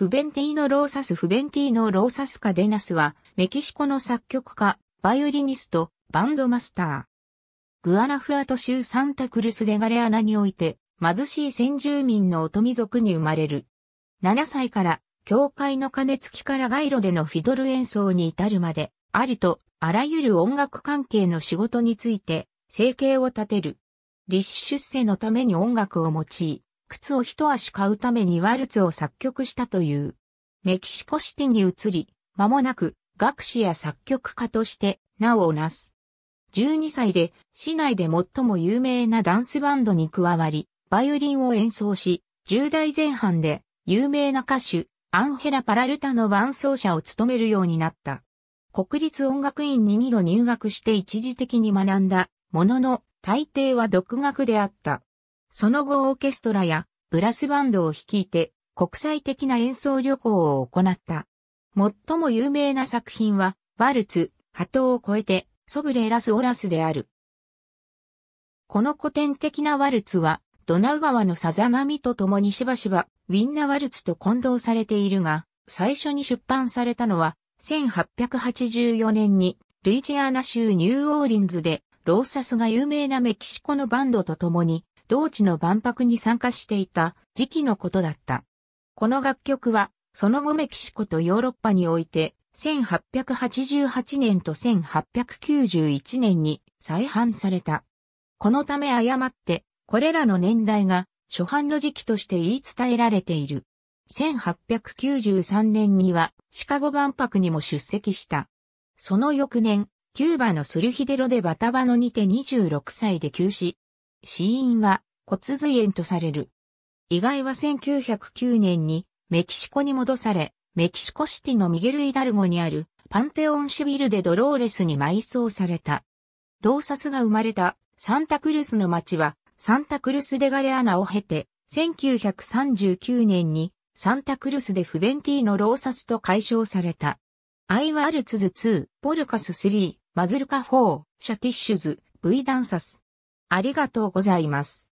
フベンティーノ・ローサス・フベンティーノ・ローサス・カデナスは、メキシコの作曲家、バイオリニスト、バンドマスター。グアナフアト州サンタクルス・デガレアナにおいて、貧しい先住民の乙女族に生まれる。7歳から、教会の鐘付きから街路でのフィドル演奏に至るまで、ありと、あらゆる音楽関係の仕事について、生計を立てる。立志出世のために音楽を用い、靴を一足買うためにワルツを作曲したという。メキシコシティに移り、間もなく学士や作曲家として名をなす。12歳で市内で最も有名なダンスバンドに加わり、バイオリンを演奏し、10代前半で有名な歌手、アンヘラ・パラルタの伴奏者を務めるようになった。国立音楽院に2度入学して一時的に学んだものの、大抵は独学であった。その後オーケストラやブラスバンドを率いて国際的な演奏旅行を行った。最も有名な作品は、ワルツ、波頭を超えて、ソブレラスオラスである。この古典的なワルツは、ドナウ川のさざ波とともにしばしば、ウィンナワルツと混同されているが、最初に出版されたのは、1884年に、ルイジアナ州ニューオーリンズで、ローサスが有名なメキシコのバンドと共に、同地の万博に参加していた時期のことだった。この楽曲は、その後メキシコとヨーロッパにおいて、1888年と1891年に再販された。このため誤って、これらの年代が初版の時期として言い伝えられている。1893年にはシカゴ万博にも出席した。その翌年、キューバのスルヒデロでバタバノにて26歳で急死、死因は骨髄炎とされる。意外は1909年にメキシコに戻され、メキシコシティのミゲル・イダルゴにあるパンテオンシビルでドローレスに埋葬された。ローサスが生まれたサンタクルスの町はサンタクルス・デ・ガレアナを経て1939年にサンタクルスでフベンティーのローサスと解消された。アイワ・ールツズ2、ポルカス3、マズルカ4、シャティッシュズ、V ダンサス、ありがとうございます。